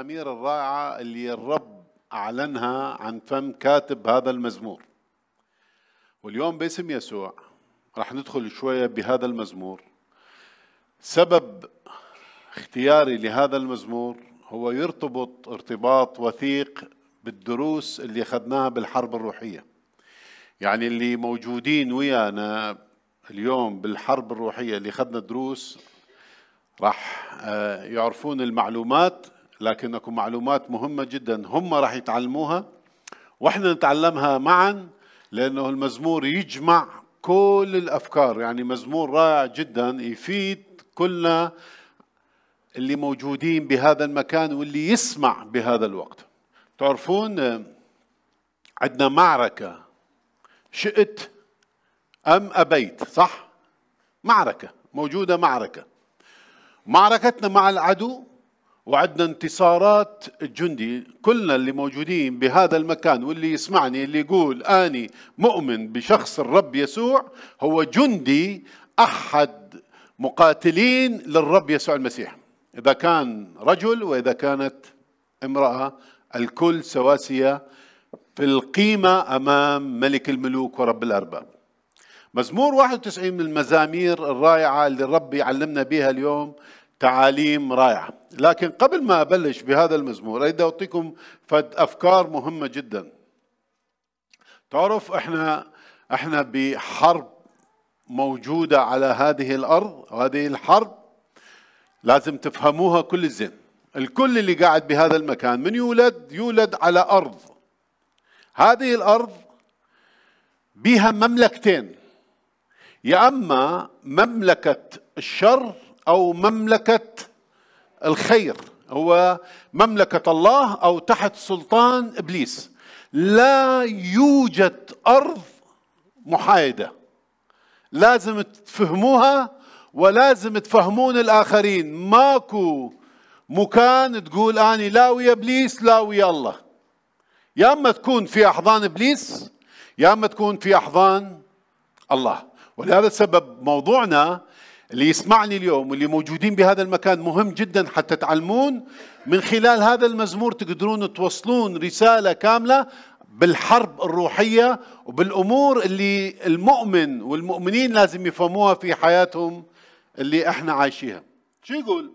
المزامير الرائعة اللي الرب أعلنها عن فم كاتب هذا المزمور واليوم باسم يسوع راح ندخل شوية بهذا المزمور سبب اختياري لهذا المزمور هو يرتبط ارتباط وثيق بالدروس اللي أخذناها بالحرب الروحية يعني اللي موجودين ويانا اليوم بالحرب الروحية اللي أخذنا دروس راح آه، يعرفون المعلومات لكنكم معلومات مهمة جدا هم راح يتعلموها واحنا نتعلمها معا لانه المزمور يجمع كل الافكار يعني مزمور رائع جدا يفيد كلنا اللي موجودين بهذا المكان واللي يسمع بهذا الوقت تعرفون عندنا معركة شئت أم أبيت صح؟ معركة موجودة معركة معركتنا مع العدو وعدنا انتصارات جندي كلنا اللي موجودين بهذا المكان واللي يسمعني اللي يقول اني مؤمن بشخص الرب يسوع هو جندي احد مقاتلين للرب يسوع المسيح اذا كان رجل واذا كانت امراه الكل سواسيه في القيمه امام ملك الملوك ورب الارباب مزمور 91 من المزامير الرائعه اللي الرب يعلمنا بها اليوم تعاليم رائعة لكن قبل ما أبلش بهذا المزمور أريد أعطيكم فد أفكار مهمة جدا تعرف إحنا إحنا بحرب موجودة على هذه الأرض وهذه الحرب لازم تفهموها كل الزين الكل اللي قاعد بهذا المكان من يولد يولد على أرض هذه الأرض بها مملكتين يا أما مملكة الشر أو مملكة الخير هو مملكة الله أو تحت سلطان إبليس لا يوجد أرض محايدة لازم تفهموها ولازم تفهمون الآخرين ماكو مكان تقول أني لا ويا إبليس لا ويا الله يا أما تكون في أحضان إبليس يا أما تكون في أحضان الله ولهذا السبب موضوعنا اللي يسمعني اليوم واللي موجودين بهذا المكان مهم جدا حتى تعلمون من خلال هذا المزمور تقدرون توصلون رسالة كاملة بالحرب الروحية وبالأمور اللي المؤمن والمؤمنين لازم يفهموها في حياتهم اللي احنا عايشيها شو يقول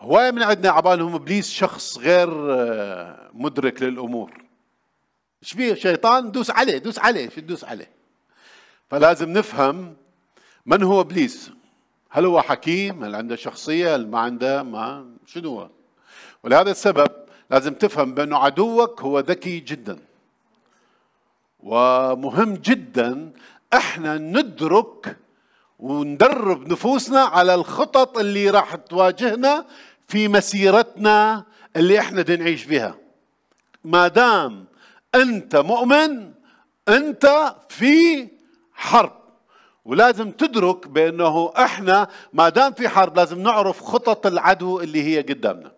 هواية من عندنا عبالهم ابليس شخص غير آه، مدرك للامور ايش فيه شيطان دوس عليه دوس عليه شو تدوس عليه فلازم نفهم من هو ابليس؟ هل هو حكيم؟ هل عنده شخصيه؟ هل ما عنده؟ ما شنو هو؟ ولهذا السبب لازم تفهم بانه عدوك هو ذكي جدا. ومهم جدا احنا ندرك وندرب نفوسنا على الخطط اللي راح تواجهنا في مسيرتنا اللي احنا نعيش بها. ما دام انت مؤمن انت في حرب. ولازم تدرك بانه احنا ما دام في حرب لازم نعرف خطط العدو اللي هي قدامنا.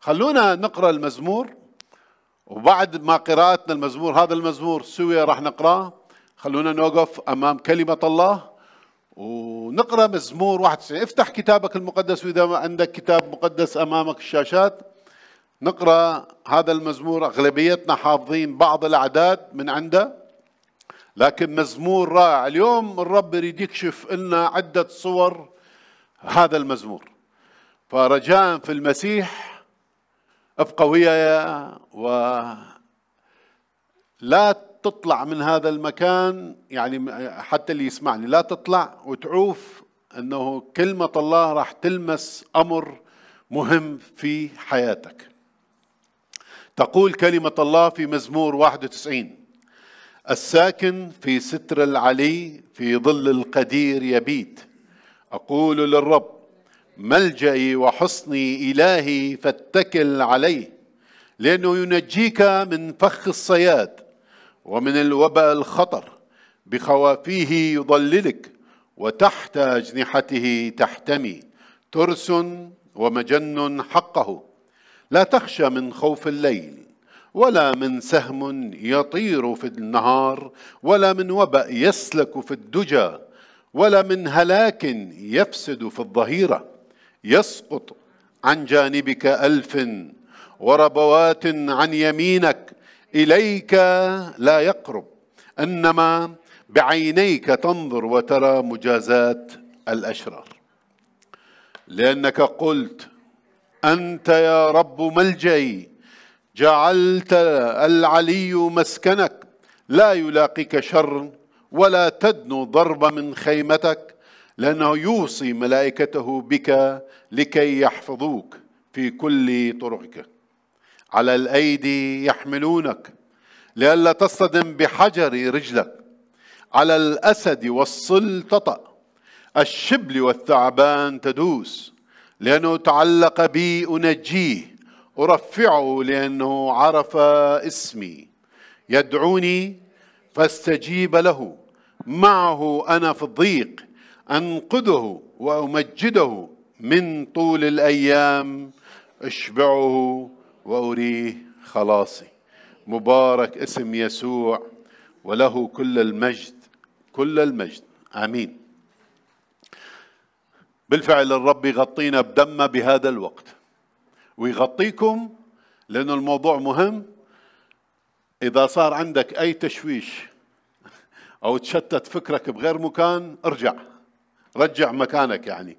خلونا نقرا المزمور وبعد ما قراءتنا المزمور هذا المزمور سوي راح نقراه خلونا نوقف امام كلمه الله ونقرا مزمور 91 افتح كتابك المقدس واذا عندك كتاب مقدس امامك الشاشات نقرا هذا المزمور اغلبيتنا حافظين بعض الاعداد من عنده لكن مزمور رائع اليوم الرب يريد يكشف لنا عدة صور هذا المزمور فرجاء في المسيح ابقى ويايا ولا تطلع من هذا المكان يعني حتى اللي يسمعني لا تطلع وتعوف انه كلمة الله راح تلمس امر مهم في حياتك تقول كلمة الله في مزمور 91 الساكن في ستر العلي في ظل القدير يبيت اقول للرب ملجئي وحصني الهي فاتكل عليه لانه ينجيك من فخ الصياد ومن الوباء الخطر بخوافيه يضللك وتحت اجنحته تحتمي ترس ومجن حقه لا تخشى من خوف الليل ولا من سهم يطير في النهار ولا من وبأ يسلك في الدجى ولا من هلاك يفسد في الظهيرة يسقط عن جانبك ألف وربوات عن يمينك إليك لا يقرب إنما بعينيك تنظر وترى مجازاة الأشرار لأنك قلت أنت يا رب ملجئي جعلت العلي مسكنك لا يلاقيك شر ولا تدنو ضرب من خيمتك لأنه يوصي ملائكته بك لكي يحفظوك في كل طرقك على الأيدي يحملونك لئلا تصطدم بحجر رجلك على الأسد والصل تطأ الشبل والثعبان تدوس لأنه تعلق بي أنجيه أرفعه لأنه عرف اسمي يدعوني فاستجيب له معه أنا في الضيق أنقذه وأمجده من طول الأيام أشبعه وأريه خلاصي مبارك اسم يسوع وله كل المجد كل المجد آمين بالفعل الرب يغطينا بدمه بهذا الوقت ويغطيكم لأنه الموضوع مهم إذا صار عندك أي تشويش أو تشتت فكرك بغير مكان ارجع رجع مكانك يعني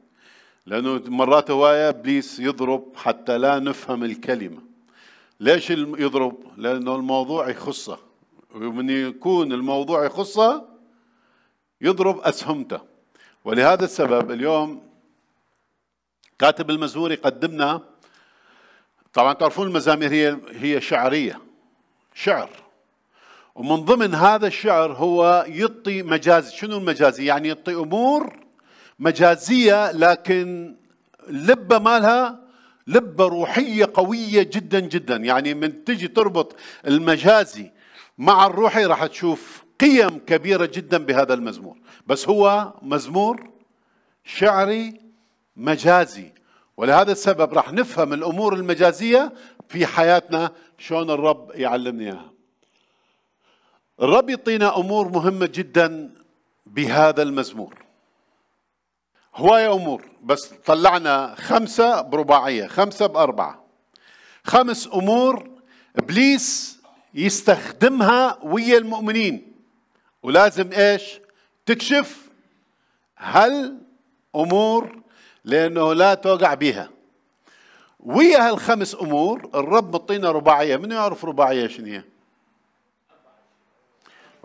لأنه مرات هواية إبليس يضرب حتى لا نفهم الكلمة ليش يضرب؟ لأنه الموضوع يخصه ومن يكون الموضوع يخصه يضرب أسهمته ولهذا السبب اليوم كاتب المزهور يقدمنا طبعا تعرفون المزامير هي هي شعريه شعر ومن ضمن هذا الشعر هو يعطي مجاز شنو المجازي يعني يعطي امور مجازيه لكن لبه مالها لبه روحيه قويه جدا جدا يعني من تجي تربط المجازي مع الروحي راح تشوف قيم كبيره جدا بهذا المزمور بس هو مزمور شعري مجازي ولهذا السبب راح نفهم الامور المجازيه في حياتنا شلون الرب يعلمنا اياها. الرب يعطينا امور مهمه جدا بهذا المزمور. هواية امور بس طلعنا خمسه برباعيه، خمسه باربعه. خمس امور ابليس يستخدمها ويا المؤمنين ولازم ايش؟ تكشف هل امور لأنه لا توقع بها ويا هالخمس أمور الرب مطينا رباعية من يعرف رباعية شنو هي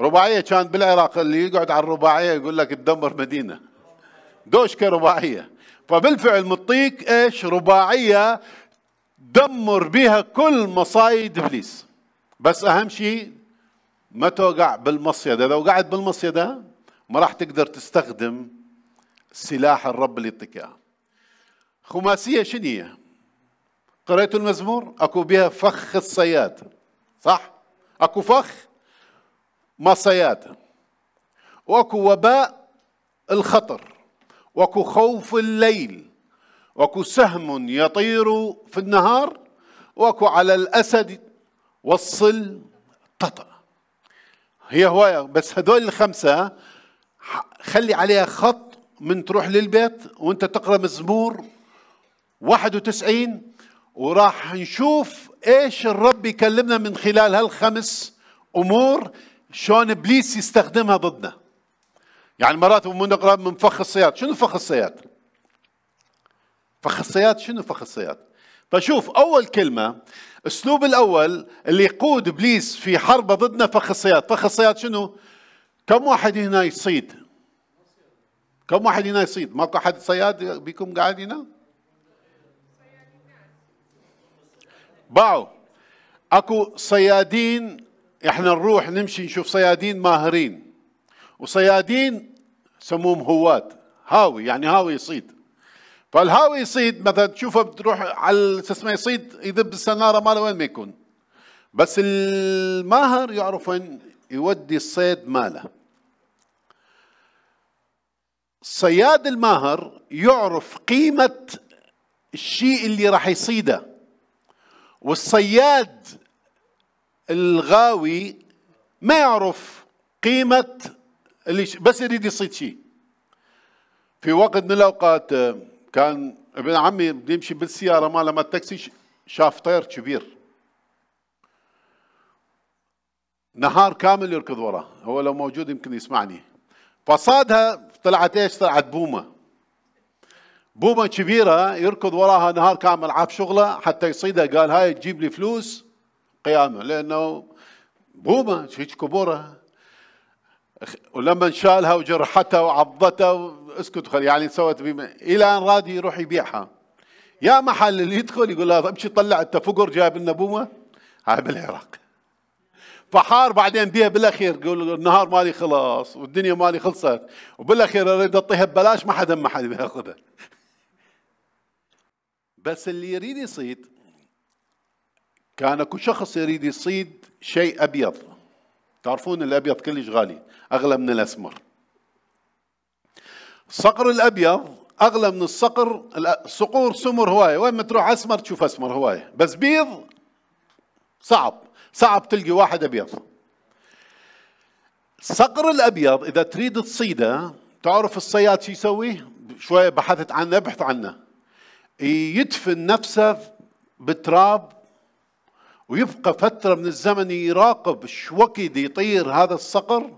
رباعية كان بالعراق اللي يقعد على الرباعية يقول لك تدمر مدينة دوشكة رباعية فبالفعل مطيك ايش رباعية دمر بها كل مصايد ابليس بس اهم شيء ما توقع بالمصيدة لو قعد بالمصيدة ما راح تقدر تستخدم سلاح الرب اللي يعطيك اياه خماسيه شنية قرأت المزمور اكو بها فخ الصياد صح اكو فخ ما صياد واكو وباء الخطر واكو خوف الليل واكو سهم يطير في النهار واكو على الاسد والصل قطع هي هوايه بس هذول الخمسه خلي عليها خط من تروح للبيت وانت تقرا مزمور 91 وراح نشوف ايش الرب يكلمنا من خلال هالخمس امور شلون ابليس يستخدمها ضدنا يعني مرات بنقرا من فخ الصياد شنو فخ الصياد فخ الصياد شنو فخ الصياد فشوف اول كلمه اسلوب الاول اللي يقود ابليس في حربه ضدنا فخ الصياد فخ الصياد شنو كم واحد هنا يصيد كم واحد هنا يصيد ماكو احد صياد بيكم قاعد هنا باعوا اكو صيادين احنا نروح نمشي نشوف صيادين ماهرين وصيادين سموهم هواة هاوي يعني هاوي يصيد فالهاوي يصيد مثلا تشوفه بتروح على اسمه يصيد يذب السناره ماله وين ما يكون بس الماهر يعرف وين يودي الصيد ماله الصياد الماهر يعرف قيمه الشيء اللي راح يصيده والصياد الغاوي ما يعرف قيمة اللي بس يريد يصيد شيء في وقت من الأوقات آه، كان ابن عمي بيمشي بالسيارة ما لما التاكسي شاف طير كبير نهار كامل يركض وراه هو لو موجود يمكن يسمعني فصادها طلعت ايش طلعت بومه بومة كبيرة يركض وراها نهار كامل عاف شغله حتى يصيدها قال هاي تجيب لي فلوس قيامة لأنه بومة هيك كبورة ولما شالها وجرحتها وعضتها اسكت خل يعني سوت بيما الى ان راد يروح يبيعها يا محل اللي يدخل يقول له امشي طلع انت فقر جايب لنا بومه هاي بالعراق فحار بعدين بيها بالاخير يقول النهار مالي خلاص والدنيا مالي خلصت وبالاخير اريد اعطيها ببلاش ما حدا ما حد بياخذها بس اللي يريد يصيد كان اكو شخص يريد يصيد شيء ابيض تعرفون الابيض كلش غالي اغلى من الاسمر صقر الابيض اغلى من الصقر صقور سمر هوايه وين ما تروح اسمر تشوف اسمر هوايه بس بيض صعب صعب تلقي واحد ابيض صقر الابيض اذا تريد تصيده تعرف الصياد شو يسوي شويه بحثت عنه بحث عنه يدفن نفسه بالتراب ويبقى فترة من الزمن يراقب شوكد يطير هذا الصقر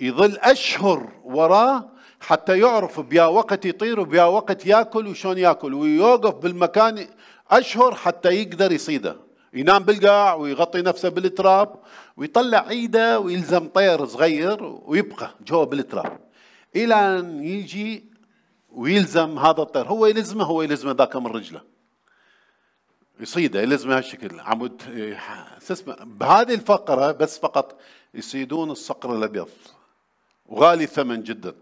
يظل أشهر وراه حتى يعرف بيا وقت يطير وبيا وقت ياكل وشون ياكل ويوقف بالمكان أشهر حتى يقدر يصيده ينام بالقاع ويغطي نفسه بالتراب ويطلع عيده ويلزم طير صغير ويبقى جوا بالتراب إلى أن يجي ويلزم هذا الطير هو يلزمه هو يلزمه ذاك من رجله يصيده يلزمه هالشكل عمود شو اسمه بهذه الفقره بس فقط يصيدون الصقر الابيض وغالي الثمن جدا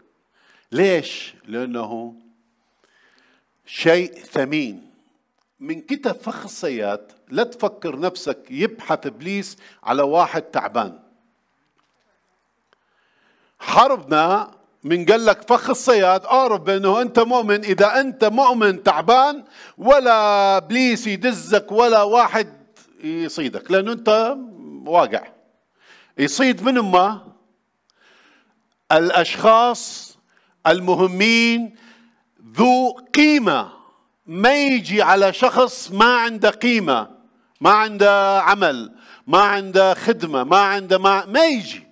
ليش؟ لانه شيء ثمين من كتب الصياد لا تفكر نفسك يبحث ابليس على واحد تعبان حربنا من قال لك فخ الصياد اعرف بانه انت مؤمن اذا انت مؤمن تعبان ولا بليس يدزك ولا واحد يصيدك لانه انت واقع يصيد من ما الاشخاص المهمين ذو قيمه ما يجي على شخص ما عنده قيمه ما عنده عمل ما عنده خدمه ما عنده ما, ما يجي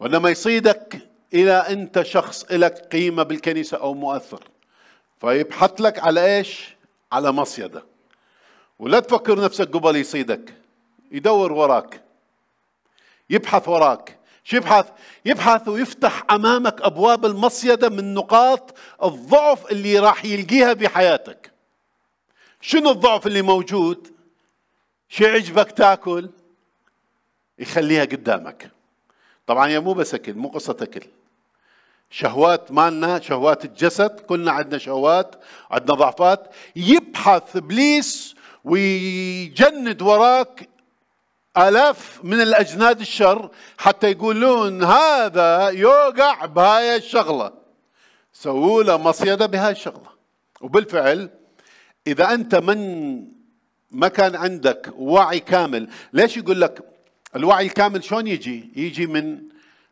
وانما يصيدك إلى أنت شخص لك قيمة بالكنيسة أو مؤثر فيبحث لك على إيش على مصيدة ولا تفكر نفسك قبل يصيدك يدور وراك يبحث وراك شو يبحث يبحث ويفتح أمامك أبواب المصيدة من نقاط الضعف اللي راح يلقيها بحياتك شنو الضعف اللي موجود شو عجبك تاكل يخليها قدامك طبعا هي مو بس اكل مو قصه اكل شهوات مالنا شهوات الجسد كلنا عندنا شهوات عندنا ضعفات يبحث ابليس ويجند وراك آلاف من الأجناد الشر حتى يقولون هذا يوقع بهاي الشغلة سووا له مصيدة بهاي الشغلة وبالفعل إذا أنت من ما كان عندك وعي كامل ليش يقول لك الوعي الكامل شلون يجي؟ يجي من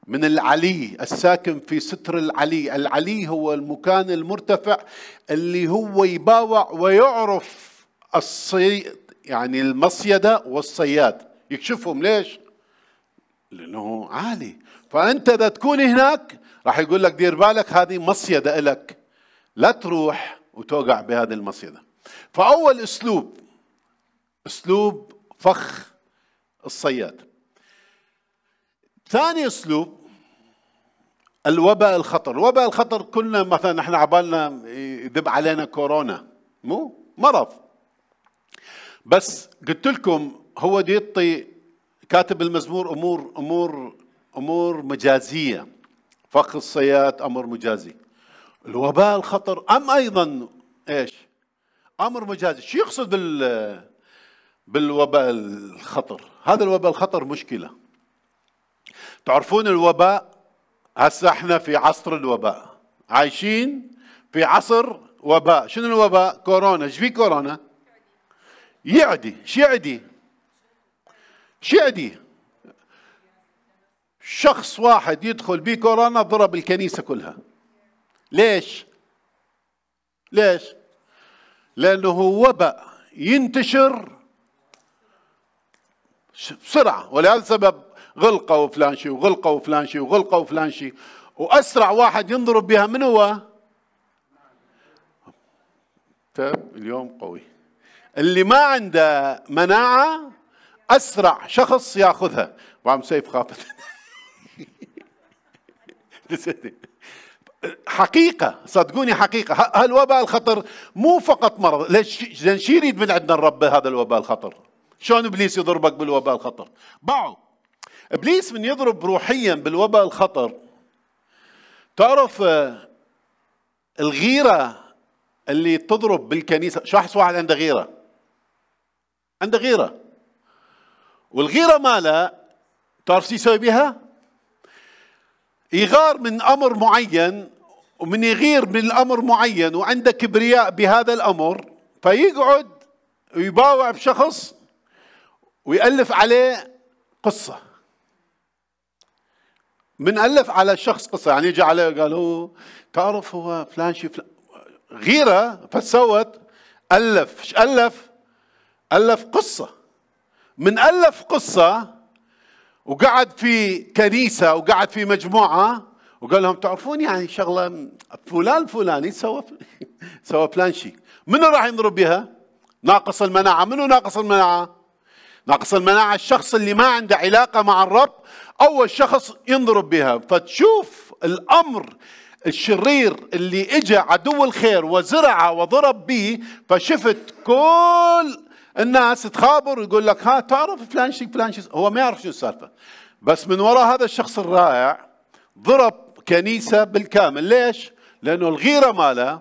من العلي الساكن في ستر العلي، العلي هو المكان المرتفع اللي هو يباوع ويعرف الصي يعني المصيدة والصياد يكشفهم ليش؟ لأنه عالي فأنت إذا تكون هناك راح يقول لك دير بالك هذه مصيدة لك لا تروح وتوقع بهذه المصيدة فأول أسلوب أسلوب فخ الصياد ثاني اسلوب الوباء الخطر وباء الخطر كلنا مثلا نحن عبالنا يدب علينا كورونا مو مرض بس قلت لكم هو يعطي كاتب المزمور امور امور امور مجازيه فخ الصيات امر مجازي الوباء الخطر ام ايضا ايش امر مجازي شو يقصد بال بالوباء الخطر هذا الوباء الخطر مشكله تعرفون الوباء هسه احنا في عصر الوباء عايشين في عصر وباء شنو الوباء كورونا ايش في كورونا يعدي شيعدي يعدي شخص واحد يدخل بكورونا كورونا ضرب الكنيسة كلها ليش ليش لأنه وباء ينتشر بسرعة ولهذا السبب غلقوا فلان شيء وغلقوا فلان شيء وغلقوا فلان شيء واسرع واحد ينضرب بها من هو؟ طيب، اليوم قوي اللي ما عنده مناعه اسرع شخص ياخذها وعم سيف خافت حقيقة صدقوني حقيقة هالوباء الخطر مو فقط مرض ليش لأن شي يريد من عندنا الرب هذا الوباء الخطر شلون إبليس يضربك بالوباء الخطر باعوا ابليس من يضرب روحيا بالوباء الخطر تعرف آه، الغيره اللي تضرب بالكنيسه شخص واحد عنده غيره عنده غيره والغيره ماله تعرف شو يسوي بها؟ يغار من امر معين ومن يغير من الامر معين وعنده كبرياء بهذا الامر فيقعد ويباوع بشخص ويألف عليه قصه من ألف على الشخص قصة يعني يجي عليه قال هو تعرف هو فلان شي فلان غيرة فسوت ألف ايش ألف ألف قصة من ألف قصة وقعد في كنيسة وقعد في مجموعة وقال لهم تعرفون يعني شغلة فلان فلاني سوى سوى فلان شي منو راح ينضرب بها ناقص المناعة منو ناقص المناعة ناقص المناعة الشخص اللي ما عنده علاقة مع الرب اول شخص ينضرب بها فتشوف الامر الشرير اللي اجى عدو الخير وزرعه وضرب به فشفت كل الناس تخابر ويقول لك ها تعرف فلان شيء فلان شيء هو ما يعرف شو السالفه بس من وراء هذا الشخص الرائع ضرب كنيسه بالكامل ليش؟ لانه الغيره ماله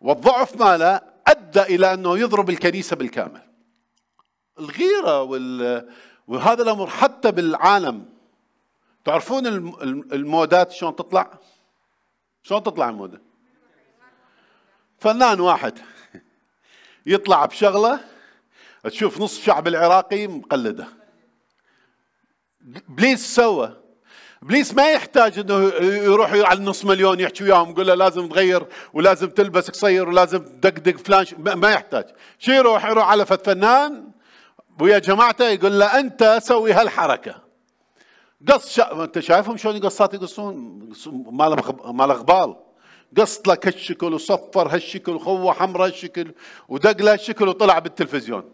والضعف ماله ادى الى انه يضرب الكنيسه بالكامل الغيره وال... وهذا الامر حتى بالعالم تعرفون المودات شلون تطلع؟ شلون تطلع الموده؟ فنان واحد يطلع بشغله تشوف نص الشعب العراقي مقلده بليس سوى بليس ما يحتاج انه يروح على النص مليون يحكي وياهم يقول له لازم تغير ولازم تلبس قصير ولازم تدقدق فلان ما يحتاج شو يروح يروح على فنان ويا جماعته يقول له انت سوي هالحركه قص شا... انت شايفهم شلون قصات يقصون مال مال غبال قص لك هالشكل وصفر هالشكل وخوه حمراء هالشكل ودق له هالشكل وطلع بالتلفزيون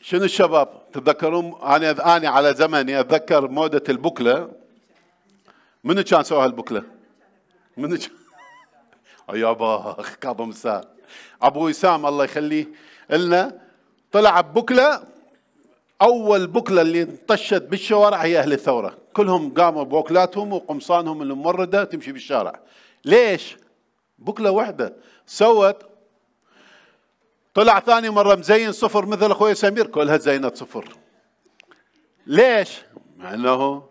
شنو الشباب تتذكرون انا انا على زمني اتذكر موده البكله منو كان سوى هالبكله؟ منو كان؟ يا باخ كاظم سار ابو وسام الله يخليه قلنا طلع ببكله اول بكله اللي انطشت بالشوارع هي اهل الثوره كلهم قاموا بوكلاتهم وقمصانهم الممرده تمشي بالشارع ليش بكله واحده سوت طلع ثاني مره مزين صفر مثل اخوي سمير كلها زينت صفر ليش لانه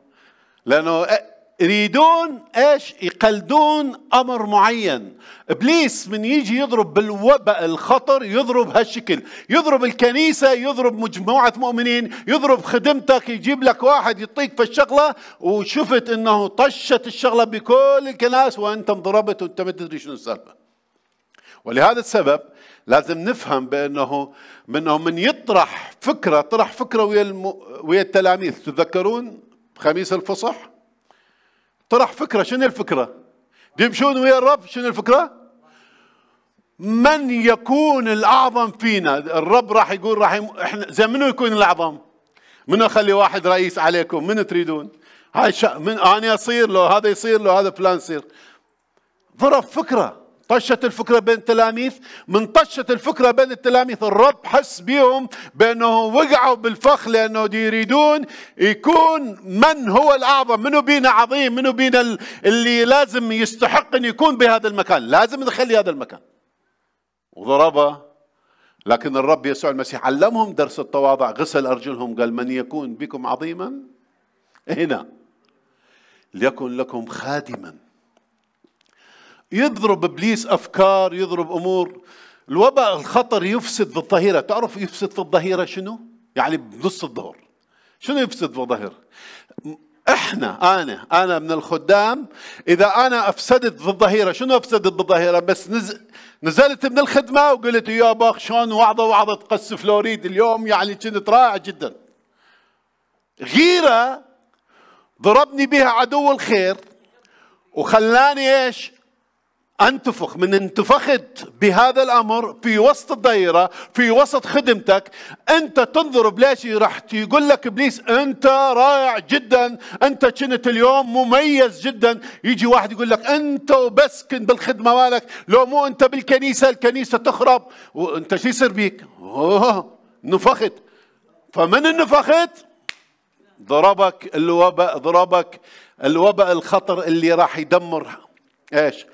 لانه يريدون ايش يقلدون امر معين ابليس من يجي يضرب بالوباء الخطر يضرب هالشكل يضرب الكنيسه يضرب مجموعه مؤمنين يضرب خدمتك يجيب لك واحد يعطيك في الشغله وشفت انه طشت الشغله بكل الكنائس وانت انضربت وانت ما تدري شنو السالفه ولهذا السبب لازم نفهم بانه منه من يطرح فكره طرح فكره ويا ويا التلاميذ تتذكرون خميس الفصح طرح فكره شنو الفكره بيمشون ويا الرب شنو الفكره من يكون الاعظم فينا الرب راح يقول راح يم... احنا زي منو يكون الاعظم منو اخلي واحد رئيس عليكم منو تريدون هاي شا... من انا اصير لو هذا يصير لو هذا فلان يصير ضرب فكره طشت الفكرة بين التلاميذ من طشت الفكرة بين التلاميذ الرب حس بيهم بأنهم وقعوا بالفخ لأنه يريدون يكون من هو الأعظم منو بينا عظيم منو بينا اللي لازم يستحق أن يكون بهذا المكان لازم نخلي هذا المكان وضربه لكن الرب يسوع المسيح علمهم درس التواضع غسل أرجلهم قال من يكون بكم عظيما هنا ليكن لكم خادما يضرب ابليس افكار يضرب امور الوباء الخطر يفسد في الظهيره تعرف يفسد في الظهيره شنو يعني بنص الظهر شنو يفسد في الظهيره احنا انا انا من الخدام اذا انا افسدت في الظهيره شنو افسدت بالظهيره بس نز... نزلت من الخدمه وقلت يا باخ شلون وعظه وعظه تقص فلوريد اليوم يعني كنت رائع جدا غيره ضربني بها عدو الخير وخلاني ايش أنتفخ من انتفخت بهذا الأمر في وسط الدائرة في وسط خدمتك أنت تنظر بلاشي راح يقول لك إبليس أنت رائع جدا أنت كنت اليوم مميز جدا يجي واحد يقول لك أنت وبس كنت بالخدمة مالك لو مو أنت بالكنيسة الكنيسة تخرب وأنت شو يصير بيك أوه نفخت فمن النفخت ضربك الوباء ضربك الوباء الخطر اللي راح يدمر ايش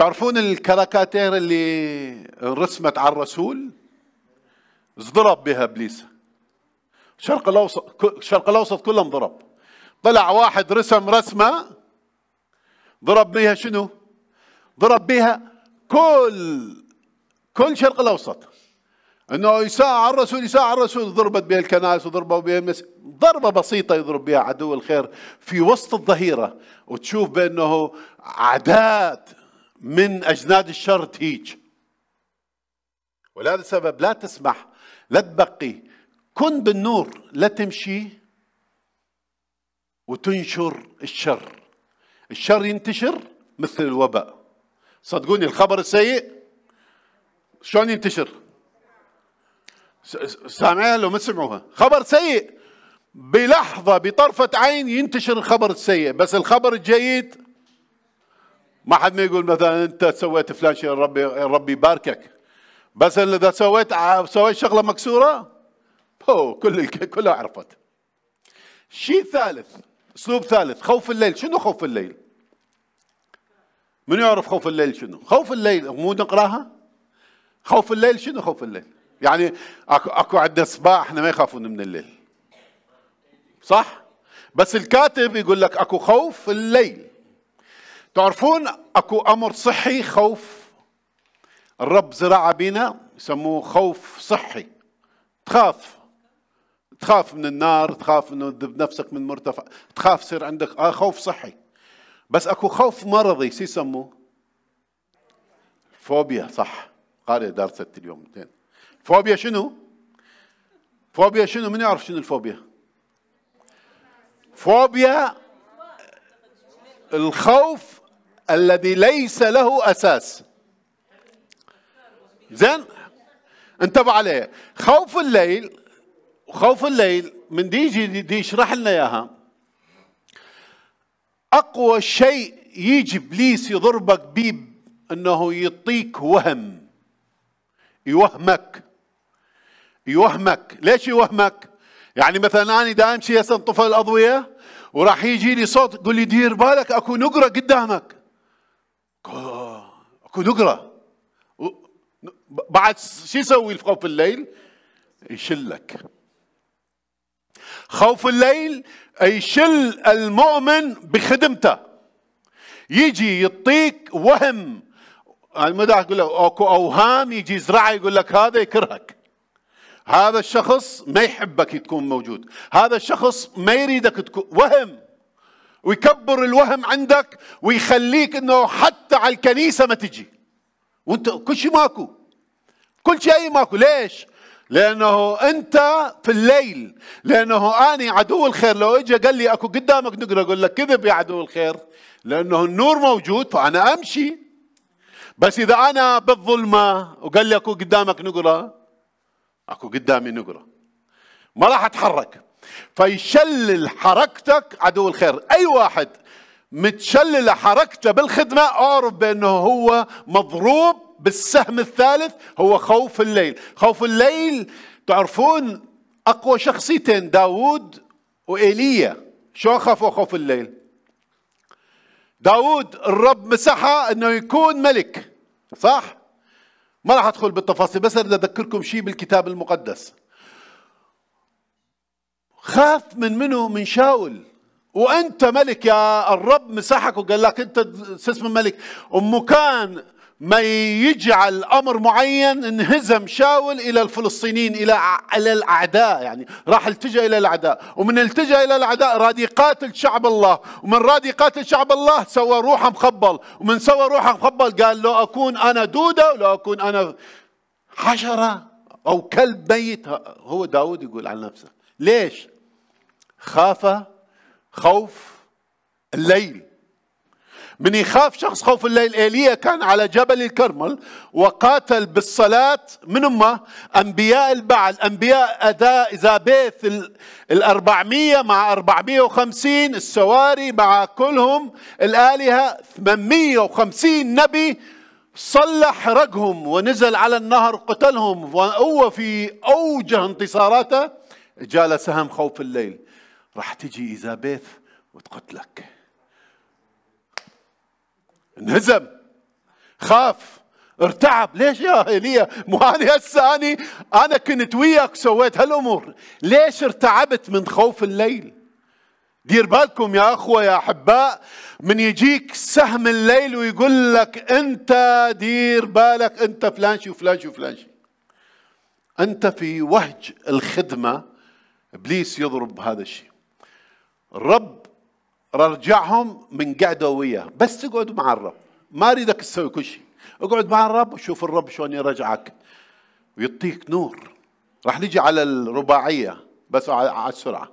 تعرفون الكاركاتير اللي رسمت على الرسول ضرب بها ابليس الشرق الاوسط الشرق الاوسط كله انضرب طلع واحد رسم رسمه ضرب بها شنو؟ ضرب بها كل كل شرق الاوسط انه يساع الرسول يساع الرسول ضربت بها الكنائس وضربوا بها المس... ضربه بسيطه يضرب بها عدو الخير في وسط الظهيره وتشوف بانه عادات من أجناد الشر تيج ولهذا السبب لا تسمح لا تبقي كن بالنور لا تمشي وتنشر الشر الشر ينتشر مثل الوباء صدقوني الخبر السيء شلون ينتشر سامعها لو ما سمعوها خبر سيء بلحظة بطرفة عين ينتشر الخبر السيء بس الخبر الجيد ما حد ما يقول مثلا انت سويت فلان شيء ربي ربي يباركك بس اذا سويت سويت شغله مكسوره هو كل كلها عرفت شيء ثالث اسلوب ثالث خوف الليل شنو خوف الليل من يعرف خوف الليل شنو خوف الليل مو نقراها خوف الليل شنو خوف الليل يعني اكو اكو عندنا سباع احنا ما يخافون من الليل صح بس الكاتب يقول لك اكو خوف الليل تعرفون اكو امر صحي خوف الرب زرع بينا يسموه خوف صحي تخاف تخاف من النار تخاف انه تذب نفسك من مرتفع تخاف يصير عندك آه خوف صحي بس اكو خوف مرضي شو يسموه فوبيا صح قارئ درست اليوم فوبيا شنو فوبيا شنو من يعرف شنو الفوبيا فوبيا الخوف الذي ليس له أساس زين انتبه عليه خوف الليل خوف الليل من دي يجي دي يشرح لنا اياها اقوى شيء يجي ابليس يضربك بيب انه يعطيك وهم يوهمك يوهمك ليش يوهمك يعني مثلا انا دا امشي طفل الاضويه وراح يجي لي صوت يقول لي دير بالك اكو نقره قدامك اكو نقرا بعد شو يسوي خوف الليل؟ يشلك خوف الليل يشل المؤمن بخدمته يجي يعطيك وهم يعني ما يقول له اكو اوهام يجي يزرعها يقول لك هذا يكرهك هذا الشخص ما يحبك تكون موجود هذا الشخص ما يريدك تكون وهم ويكبر الوهم عندك ويخليك انه حتى على الكنيسه ما تجي وانت كل شيء ماكو كل شيء ماكو ليش لانه انت في الليل لانه اني عدو الخير لو اجى قال لي اكو قدامك نقرا اقول لك كذب يا عدو الخير لانه النور موجود فانا امشي بس اذا انا بالظلمه وقال لي اكو قدامك نقرا اكو قدامي نقرا ما راح اتحرك فيشلل حركتك عدو الخير اي واحد متشلل حركته بالخدمة أعرف بأنه هو مضروب بالسهم الثالث هو خوف الليل خوف الليل تعرفون أقوى شخصيتين داود وإيليا شو خافوا خوف الليل داود الرب مسحه أنه يكون ملك صح ما راح أدخل بالتفاصيل بس أذكركم شيء بالكتاب المقدس خاف من منه من شاول وانت ملك يا الرب مسحك وقال لك انت اسم ملك ومكان ما يجعل امر معين انهزم شاول الى الفلسطينيين الى الى الاعداء يعني راح التجا الى الاعداء ومن التجا الى الاعداء راد يقاتل شعب الله ومن راد يقاتل شعب الله سوى روحه مخبل ومن سوى روحه مخبل قال لو اكون انا دوده ولو اكون انا حشره او كلب ميت هو داود يقول عن نفسه ليش خاف خوف الليل من يخاف شخص خوف الليل ايليا كان على جبل الكرمل وقاتل بالصلاه من امه انبياء البعل انبياء اداء زابيث ال 400 مع 450 السواري مع كلهم الالهه 850 نبي صلى حرقهم ونزل على النهر قتلهم وهو في اوجه انتصاراته له سهم خوف الليل راح تجي إيزابيث وتقتلك انهزم خاف ارتعب ليش يا ايليا مو انا هسه اني انا كنت وياك سويت هالامور ليش ارتعبت من خوف الليل دير بالكم يا اخوه يا احباء من يجيك سهم الليل ويقول لك انت دير بالك انت فلان شي وفلان شي وفلان شي انت في وهج الخدمه ابليس يضرب هذا الشيء الرب رجعهم من قعده وياه بس تقعد مع الرب ما اريدك تسوي كل شيء اقعد مع الرب وشوف الرب شلون يرجعك ويعطيك نور راح نجي على الرباعيه بس على السرعه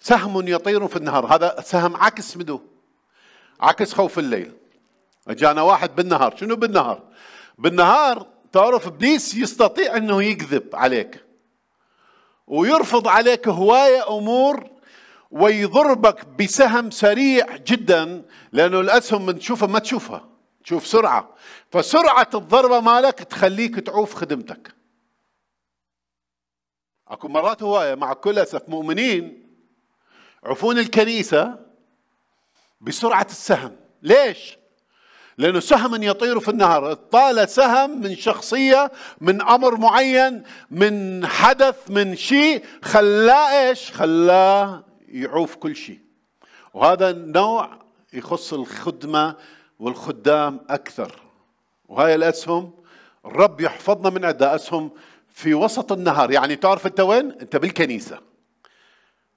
سهم يطير في النهار هذا سهم عكس مدو عكس خوف الليل اجانا واحد بالنهار شنو بالنهار بالنهار تعرف ابليس يستطيع انه يكذب عليك ويرفض عليك هوايه امور ويضربك بسهم سريع جدا لانه الاسهم من تشوفها ما تشوفها تشوف سرعه فسرعه الضربه مالك تخليك تعوف خدمتك اكو مرات هوايه مع كل اسف مؤمنين عفون الكنيسه بسرعه السهم ليش لأنه سهم يطير في النهر طال سهم من شخصية من أمر معين من حدث من شيء خلاه إيش خلاه يعوف كل شيء وهذا النوع يخص الخدمة والخدام أكثر وهاي الأسهم الرب يحفظنا من عدة أسهم في وسط النهار يعني تعرف أنت وين أنت بالكنيسة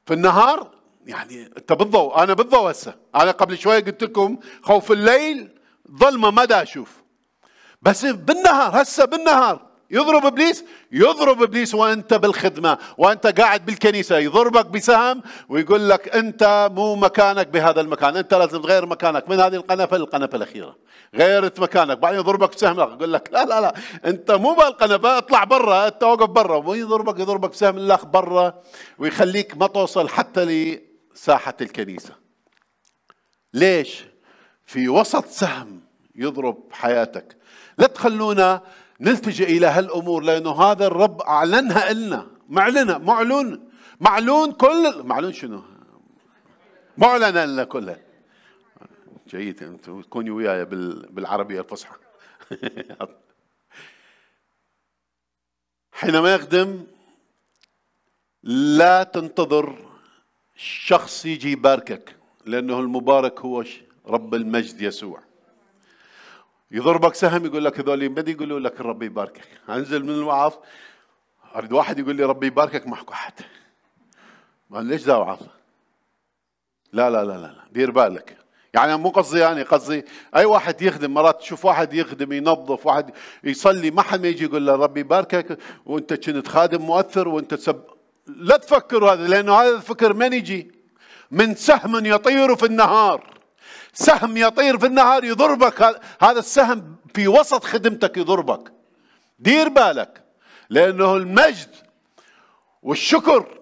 في النهار يعني انت بالضوء انا بالضوء هسه انا قبل شويه قلت لكم خوف الليل ظلمه ما دا اشوف بس بالنهار هسه بالنهار يضرب ابليس يضرب ابليس وانت بالخدمه وانت قاعد بالكنيسه يضربك بسهم ويقول لك انت مو مكانك بهذا المكان انت لازم تغير مكانك من هذه القنفه للقنفه الاخيره غيرت مكانك بعدين يضربك بسهم يقول لك لا لا لا انت مو بالقنفه اطلع برا انت وقف برا ويضربك يضربك بسهم الاخ برا ويخليك ما توصل حتى لساحه الكنيسه ليش في وسط سهم يضرب حياتك لا تخلونا نلتجئ إلى هالأمور لأنه هذا الرب أعلنها لنا معلنة معلون معلون كل معلون شنو معلنة لنا كلها جيد كوني وياي بالعربية الفصحى حينما يخدم لا تنتظر شخص يجي يباركك لأنه المبارك هو رب المجد يسوع يضربك سهم يقول لك هذول ما يقولوا لك ربي يباركك انزل من الوعظ اريد واحد يقول لي ربي يباركك معك احد ما ليش ذا وعظ لا لا لا لا دير بالك يعني مو قصدي يعني قصدي اي واحد يخدم مرات تشوف واحد يخدم ينظف واحد يصلي ما حد ما يجي يقول له ربي يباركك وانت كنت خادم مؤثر وانت تسب لا تفكروا هذا لانه هذا الفكر من يجي من سهم يطير في النهار سهم يطير في النهار يضربك هذا السهم في وسط خدمتك يضربك دير بالك لأنه المجد والشكر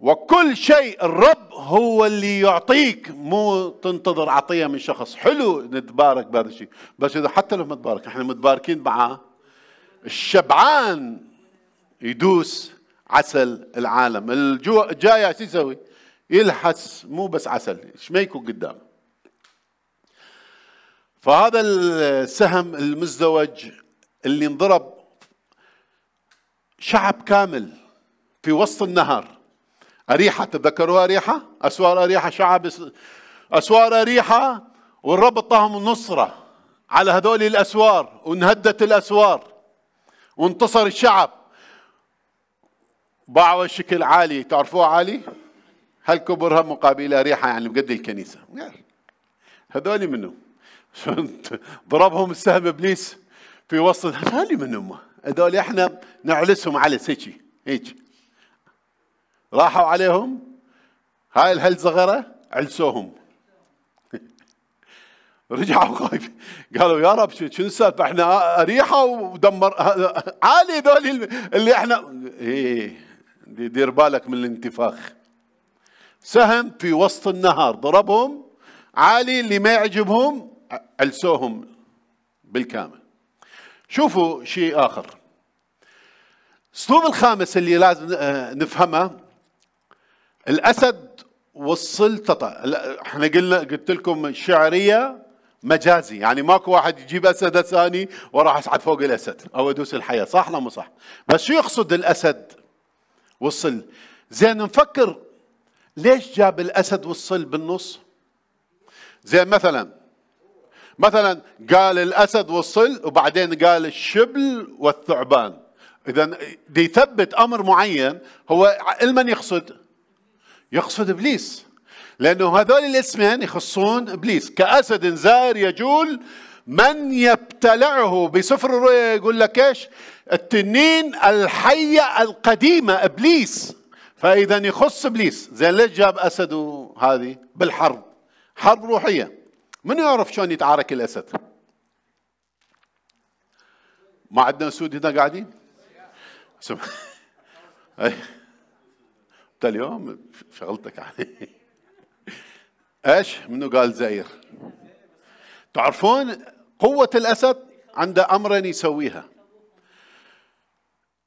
وكل شيء الرب هو اللي يعطيك مو تنتظر عطية من شخص حلو نتبارك بهذا الشيء بس إذا حتى لو متبارك احنا متباركين مع الشبعان يدوس عسل العالم الجوع جاي شو يسوي؟ يلحس مو بس عسل ايش ما يكون قدامه فهذا السهم المزدوج اللي انضرب شعب كامل في وسط النهر أريحة تذكروا أريحة أسوار أريحة شعب أسوار أريحة والرب طهم النصرة على هذول الأسوار وانهدت الأسوار وانتصر الشعب باعوا الشكل عالي تعرفوه عالي هل كبرها مقابل أريحة يعني بقد الكنيسة نعم. هذول منهم ضربهم السهم ابليس في وسط خالي من امه هذول احنا نعلسهم على سكي هيك راحوا عليهم هاي الهلزغره علسوهم رجعوا خايف قالوا يا رب شنو السالفه احنا اريحه ودمر عالي هذول اللي احنا ايه دير بالك من الانتفاخ سهم في وسط النهار ضربهم عالي اللي ما يعجبهم ألسوهم بالكامل شوفوا شيء آخر الاسلوب الخامس اللي لازم آه، نفهمه الاسد والسلطه احنا قلنا قلت لكم الشعريه مجازي يعني ماكو واحد يجيب اسد ثاني وراح اصعد فوق الاسد او ادوس الحياه صح ولا مو صح بس شو يقصد الاسد والصل زين نفكر ليش جاب الاسد والصل بالنص زين مثلا مثلا قال الاسد والصل وبعدين قال الشبل والثعبان اذا دي يثبت امر معين هو المن يقصد يقصد ابليس لانه هذول الاسمين يخصون ابليس كاسد زار يجول من يبتلعه بسفر الرؤيا يقول لك ايش التنين الحيه القديمه ابليس فاذا يخص ابليس زين ليش جاب اسد وهذه بالحرب حرب روحيه من يعرف شلون يتعارك الاسد ما عندنا اسود هنا قاعدين سم... انت اليوم شغلتك علي يعني. ايش منو قال زئير تعرفون قوة الأسد عنده أمرين يسويها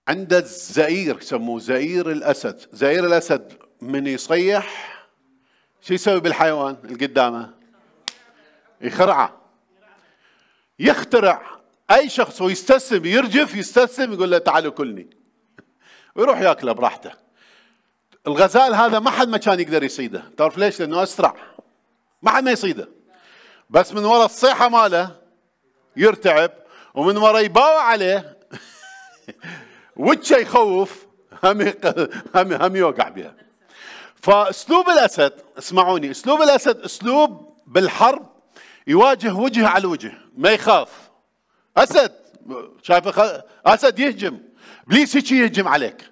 عند الزئير يسموه زئير الأسد زئير الأسد من يصيح شو يسوي بالحيوان اللي قدامه يخرعه يخترع اي شخص ويستسلم يرجف يستسلم يقول له تعالوا كلني ويروح ياكله براحته الغزال هذا ما حد ما كان يقدر يصيده تعرف ليش لانه اسرع ما حد ما يصيده بس من وراء الصيحه ماله يرتعب ومن وراء يباوع عليه وجهه يخوف هم هم هم يوقع بها فاسلوب الاسد اسمعوني اسلوب الاسد اسلوب بالحرب يواجه وجه على وجه ما يخاف اسد شايف خ... اسد يهجم ابليس هيك يهجم عليك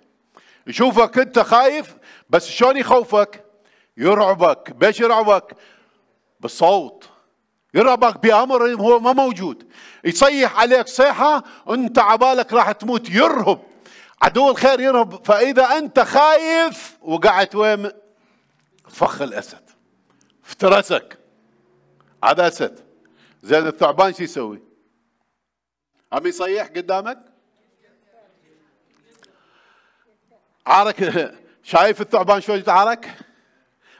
يشوفك انت خايف بس شلون يخوفك يرعبك بيش يرعبك بالصوت يرعبك بامر هو ما موجود يصيح عليك صيحه انت عبالك راح تموت يرهب عدو الخير يرهب فاذا انت خايف وقعت وين فخ الاسد افترسك هذا اسد زين الثعبان شو يسوي؟ عم يصيح قدامك؟ عارك شايف الثعبان شو يتعارك؟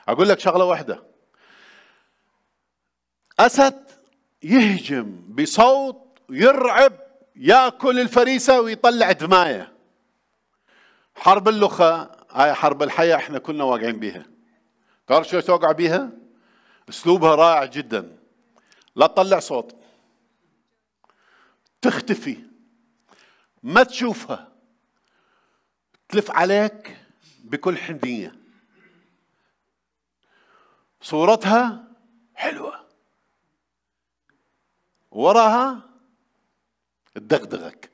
اقول لك شغله واحده اسد يهجم بصوت يرعب ياكل الفريسه ويطلع دمايه حرب اللخه هاي حرب الحياه احنا كلنا واقعين بيها تعرف شو توقع بيها؟ اسلوبها رائع جدا لا تطلع صوت تختفي ما تشوفها تلف عليك بكل حنية صورتها حلوة وراها تدغدغك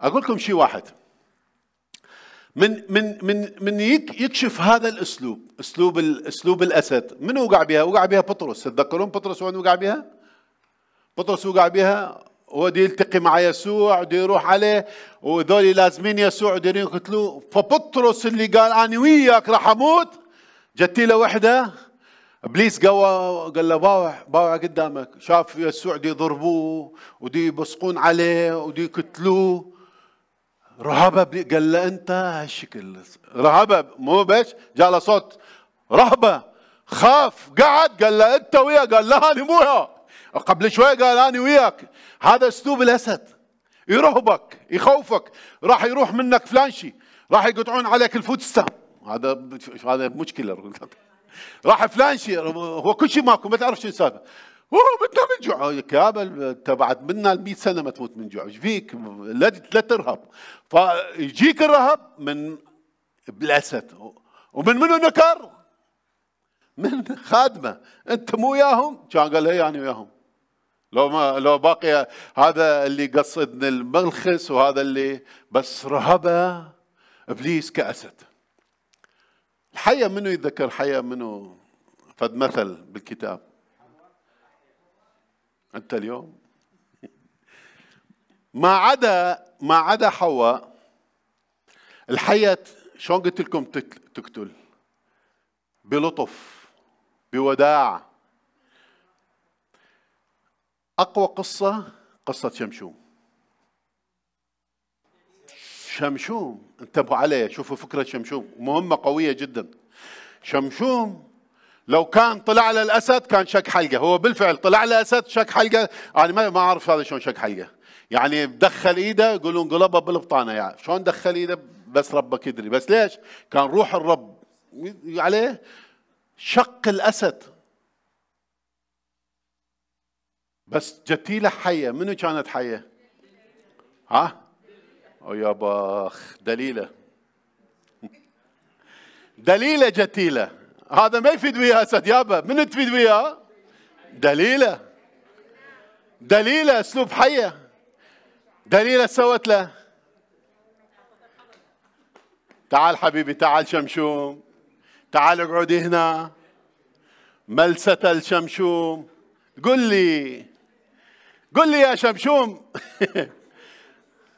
أقول لكم شيء واحد من من من من يكشف هذا الاسلوب اسلوب اسلوب الاسد من وقع بها وقع بها بطرس تتذكرون بطرس وين وقع بها بطرس وقع بها هو دي يلتقي مع يسوع دي يروح عليه وذول لازمين يسوع ديرين يقتلوه فبطرس اللي قال انا وياك راح اموت جتي له وحده ابليس قوى قال له باوع باوع قدامك شاف يسوع دي يضربوه ودي يبصقون عليه ودي يقتلوه رهبة قال له أنت هالشكل رهبة مو بس جاء له صوت رهبة خاف قعد قال له أنت وياه قال لا أنا مو قبل شوي قال أنا وياك هذا أسلوب الأسد يرهبك يخوفك راح يروح منك فلان شيء راح يقطعون عليك الفوتستا هذا هذا مشكلة راح فلان شيء هو كل شيء ماكو ما تعرف شو السالفة اوه بدنا من جوع يا كابل انت بعد منا ال 100 سنه ما تموت من جوع ايش فيك لا ترهب فيجيك الرهب من بالاسد ومن منو نكر؟ من خادمه انت مو وياهم كان قال هي يعني وياهم لو ما لو باقي هذا اللي قصدني الملخص وهذا اللي بس رهبه ابليس كاسد الحية منو يتذكر حية منو فد مثل بالكتاب أنت اليوم ما عدا ما عدا حواء الحياة شلون قلت لكم تقتل بلطف بوداع أقوى قصة قصة شمشوم شمشوم انتبهوا عليها شوفوا فكرة شمشوم مهمة قوية جدا شمشوم لو كان طلع له الاسد كان شك حلقه هو بالفعل طلع له اسد شك حلقه انا يعني ما اعرف هذا شلون شك حلقه يعني دخل ايده يقولون قلبه بالبطانه يعني شلون دخل ايده بس ربك يدري بس ليش كان روح الرب عليه شق الاسد بس جتيله حيه منو كانت حيه ها او يا باخ دليله دليله جتيله هذا ما يفيد وياه اسد يابا من تفيد وياه دليله دليله اسلوب حيه دليله سوت له تعال حبيبي تعال شمشوم تعال اقعدي هنا ملسة الشمشوم قل لي قل لي يا شمشوم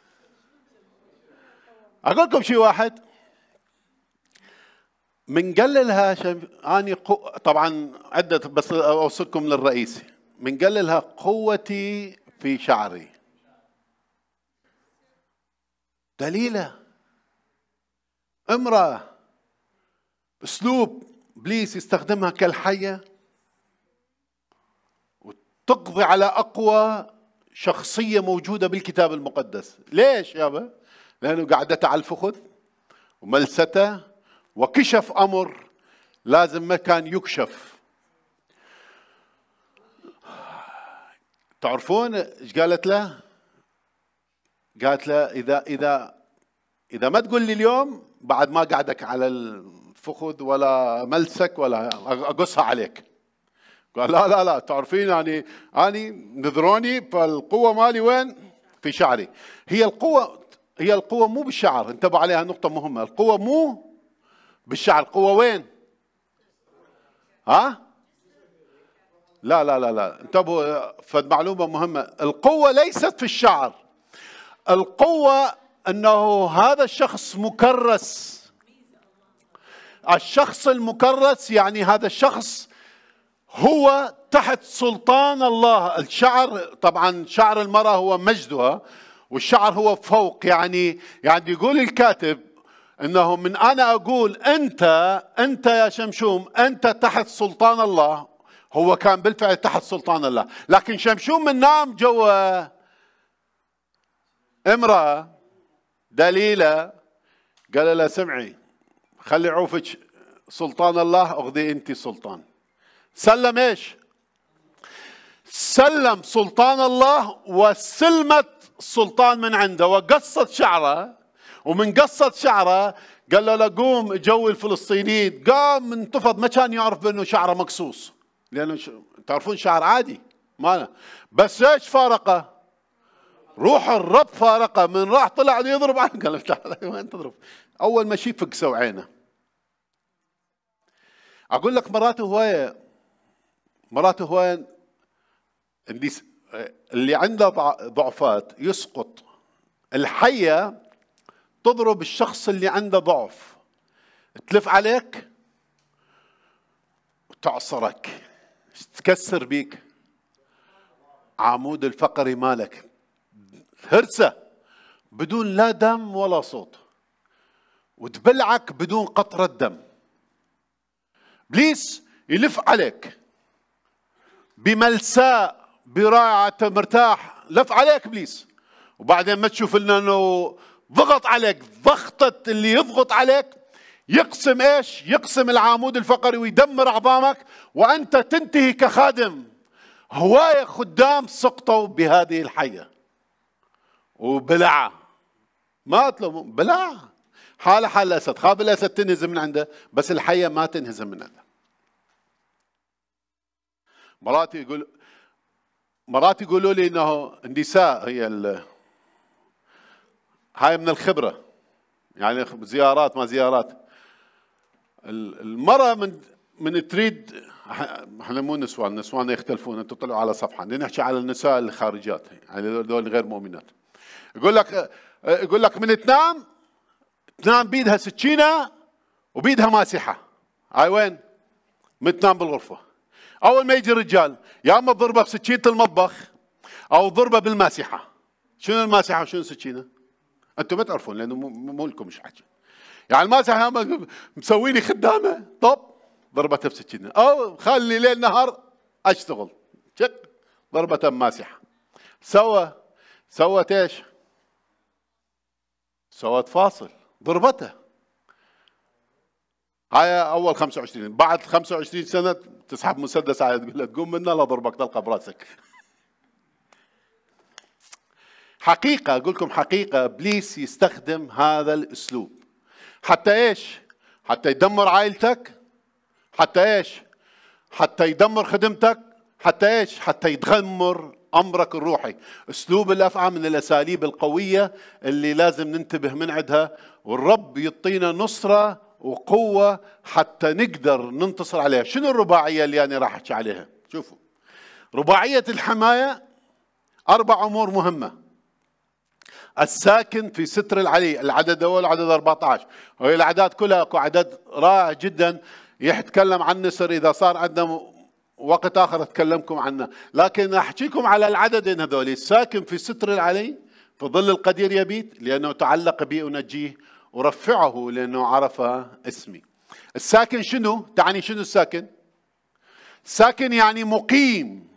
اقول لكم شيء واحد منقلل هاشم اني قو... طبعا عده بس اوصلكم للرئيسي منقللها قوتي في شعري دليله امراه اسلوب ابليس يستخدمها كالحيه وتقضي على اقوى شخصيه موجوده بالكتاب المقدس ليش يابا لانه قعدتها على الفخذ وملسته وكشف أمر لازم ما كان يكشف تعرفون ايش قالت له؟ قالت له اذا اذا اذا ما تقول لي اليوم بعد ما قعدك على الفخذ ولا ملسك ولا اقصها عليك قال لا لا لا تعرفين يعني اني نذروني فالقوه مالي وين؟ في شعري هي القوه هي القوه مو بالشعر انتبهوا عليها نقطه مهمه القوه مو بالشعر القوة وين ها لا لا لا لا انتبهوا فد معلومة مهمة القوة ليست في الشعر القوة أنه هذا الشخص مكرس الشخص المكرس يعني هذا الشخص هو تحت سلطان الله الشعر طبعا شعر المرأة هو مجدها والشعر هو فوق يعني يعني يقول الكاتب انه من انا اقول انت انت يا شمشوم انت تحت سلطان الله هو كان بالفعل تحت سلطان الله لكن شمشوم من نام جوا امراه دليله قال لها سمعي خلي عوفك سلطان الله اخذي انت سلطان سلم ايش سلم سلطان الله وسلمت سلطان من عنده وقصت شعره ومن قصت شعره قال له قوم جو الفلسطينيين قام انتفض ما كان يعرف بانه شعره مقصوص لانه تعرفون شعر عادي ما بس ايش فارقه؟ روح الرب فارقه من راح طلع يضرب عنه قال له تعال وين تضرب؟ اول ما شيء فقسوا عينه اقول لك مرات هوايه مرات هوايه اللي اللي عنده ضعفات يسقط الحيه تضرب الشخص اللي عنده ضعف تلف عليك وتعصرك تكسر بيك عمود الفقري مالك هرسة بدون لا دم ولا صوت وتبلعك بدون قطرة دم بليس يلف عليك بملساء براعة مرتاح لف عليك بليس وبعدين ما تشوف لنا انه ضغط عليك ضغطة اللي يضغط عليك يقسم ايش؟ يقسم العمود الفقري ويدمر عظامك وانت تنتهي كخادم هواية خدام سقطوا بهذه الحية وبلع ما اطلبوا بلع حالة حال الاسد خاف الاسد تنهزم من عنده بس الحية ما تنهزم من عنده مرات يقول مرات يقولوا لي انه النساء هي هاي من الخبرة يعني زيارات ما زيارات المرأة من من تريد احنا مو نسوان نسوان يختلفون انتم طلعوا على صفحة نحكي على النساء الخارجات يعني هذول غير مؤمنات يقول لك يقول لك من تنام تنام بيدها سكينة وبيدها ماسحة هاي وين؟ من تنام بالغرفة أول ما يجي رجال يا إما تضربه بسكينة المطبخ أو ضربه بالماسحة شنو الماسحة وشنو السكينة؟ انتم ما تعرفون لانه مو لكم مش حاجه يعني ما مسويني خدامه طب ضربتها بسكينه او خلي ليل نهار اشتغل شق ضربه ماسحه سوى سوت ايش؟ سوت فاصل ضربته هاي اول 25 بعد 25 سنه تسحب مسدس على تقول له تقوم منه لا ضربك تلقى براسك حقيقة أقول لكم حقيقة إبليس يستخدم هذا الأسلوب حتى إيش؟ حتى يدمر عائلتك حتى إيش؟ حتى يدمر خدمتك حتى إيش؟ حتى يدمر أمرك الروحي أسلوب الأفعى من الأساليب القوية اللي لازم ننتبه من عندها والرب يعطينا نصرة وقوة حتى نقدر ننتصر عليها شنو الرباعية اللي أنا راح أحكي عليها شوفوا رباعية الحماية أربع أمور مهمة الساكن في ستر العلي العدد الأول العدد 14 وهي الأعداد كلها اكو عدد رائع جدا يتكلم عن نسر إذا صار عندنا وقت آخر أتكلمكم عنه لكن أحكيكم على العددين هذول الساكن في ستر العلي في ظل القدير يبيت لأنه تعلق بي أنجيه ورفعه لأنه عرف اسمي الساكن شنو؟ تعني شنو الساكن؟ ساكن يعني مقيم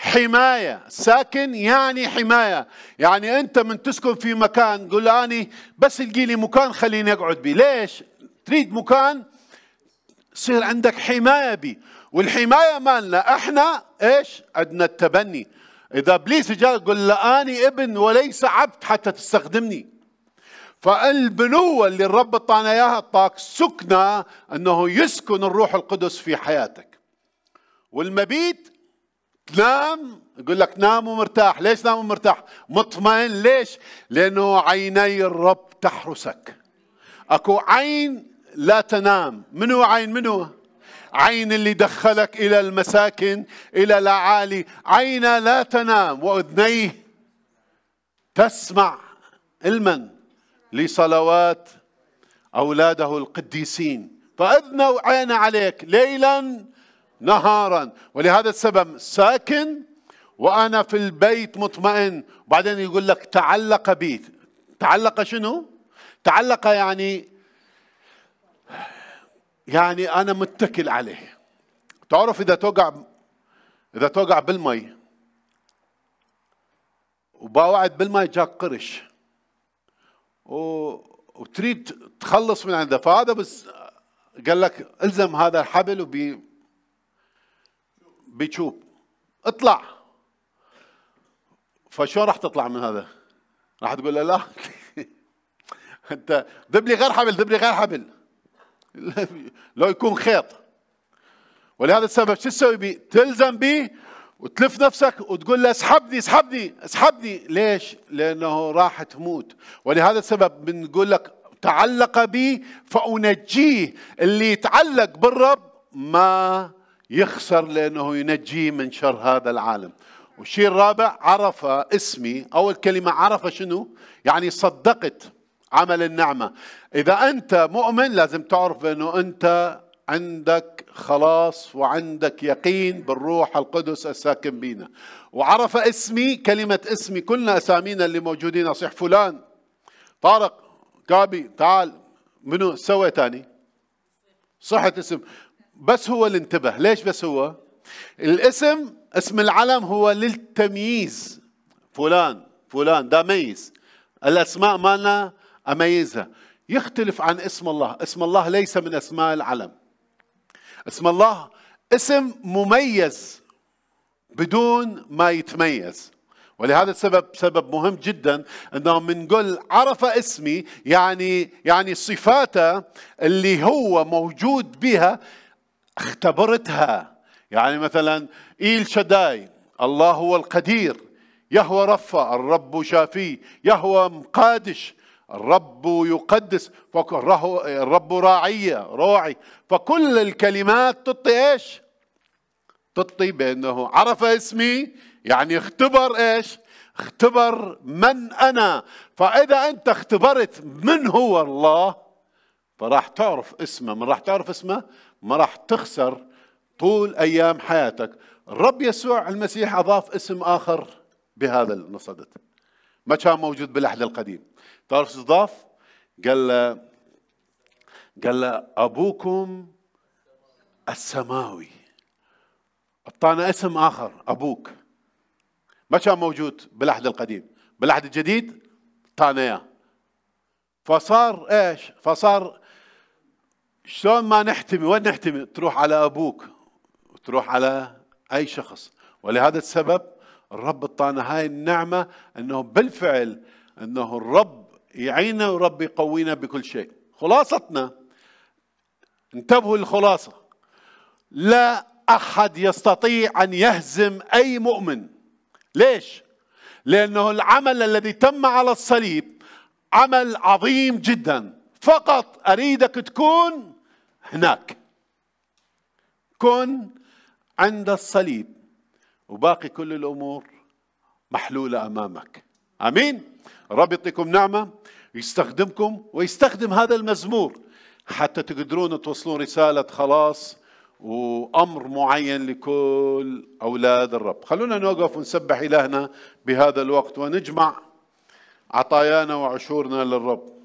حماية ساكن يعني حماية يعني أنت من تسكن في مكان قل أني بس القي لي مكان خليني أقعد بي ليش تريد مكان يصير عندك حماية بي والحماية مالنا احنا ايش عندنا التبني إذا إبليس جاء قل لأني ابن وليس عبد حتى تستخدمني فالبنوة اللي الرب اعطانا إياها طاك سكنة أنه يسكن الروح القدس في حياتك والمبيت تنام يقول لك نام ومرتاح ليش نام ومرتاح مطمئن ليش لأنه عيني الرب تحرسك أكو عين لا تنام منو عين منو عين اللي دخلك إلى المساكن إلى الأعالي عين لا تنام وأذنيه تسمع المن لصلوات أولاده القديسين فأذنوا عين عليك ليلا نهارا ولهذا السبب ساكن وأنا في البيت مطمئن وبعدين يقول لك تعلق بي تعلق شنو تعلق يعني يعني أنا متكل عليه تعرف إذا توقع إذا توقع بالمي وباوعد بالمي جاك قرش و... وتريد تخلص من عنده فهذا بس قال لك الزم هذا الحبل وبي بيشوب اطلع فشو راح تطلع من هذا؟ راح تقول له لا انت لي غير حبل لي غير حبل لو يكون خيط ولهذا السبب شو تسوي بي؟ تلزم به وتلف نفسك وتقول له اسحبني اسحبني اسحبني ليش؟ لانه راح تموت ولهذا السبب بنقول لك تعلق بي فانجيه اللي يتعلق بالرب ما يخسر لأنه ينجيه من شر هذا العالم والشيء الرابع عرف اسمي أول كلمة عرف شنو يعني صدقت عمل النعمة إذا أنت مؤمن لازم تعرف أنه أنت عندك خلاص وعندك يقين بالروح القدس الساكن بينا وعرف اسمي كلمة اسمي كلنا أسامينا اللي موجودين أصيح فلان طارق كابي تعال منو سوى تاني صحة اسم بس هو اللي انتبه ليش بس هو الاسم اسم العلم هو للتمييز فلان فلان ده ميز الاسماء مالنا اميزها يختلف عن اسم الله اسم الله ليس من اسماء العلم اسم الله اسم مميز بدون ما يتميز ولهذا السبب سبب مهم جدا انه بنقول عرف اسمي يعني يعني صفاته اللي هو موجود بها اختبرتها يعني مثلا إيل شداي الله هو القدير يهوى رفع الرب شافي يهوى مقادش الرب يقدس الرب راعية روعي فكل الكلمات تطي ايش تطي بانه عرف اسمي يعني اختبر ايش اختبر من انا فاذا انت اختبرت من هو الله فراح تعرف اسمه من راح تعرف اسمه ما راح تخسر طول أيام حياتك الرب يسوع المسيح أضاف اسم آخر بهذا المصدد ما كان موجود بالعهد القديم تعرف اضاف قال له قال له أبوكم السماوي أعطانا اسم آخر أبوك ما كان موجود بالعهد القديم بالعهد الجديد أعطانا إياه فصار إيش فصار شلون ما نحتمي وين نحتمي تروح على أبوك وتروح على أي شخص ولهذا السبب الرب اعطانا هاي النعمة أنه بالفعل أنه الرب يعيننا ورب يقوينا بكل شيء خلاصتنا انتبهوا للخلاصة لا أحد يستطيع أن يهزم أي مؤمن ليش؟ لأنه العمل الذي تم على الصليب عمل عظيم جداً فقط أريدك تكون هناك كن عند الصليب وباقي كل الأمور محلولة أمامك أمين رب يعطيكم نعمة يستخدمكم ويستخدم هذا المزمور حتى تقدرون توصلون رسالة خلاص وأمر معين لكل أولاد الرب خلونا نوقف ونسبح إلهنا بهذا الوقت ونجمع عطايانا وعشورنا للرب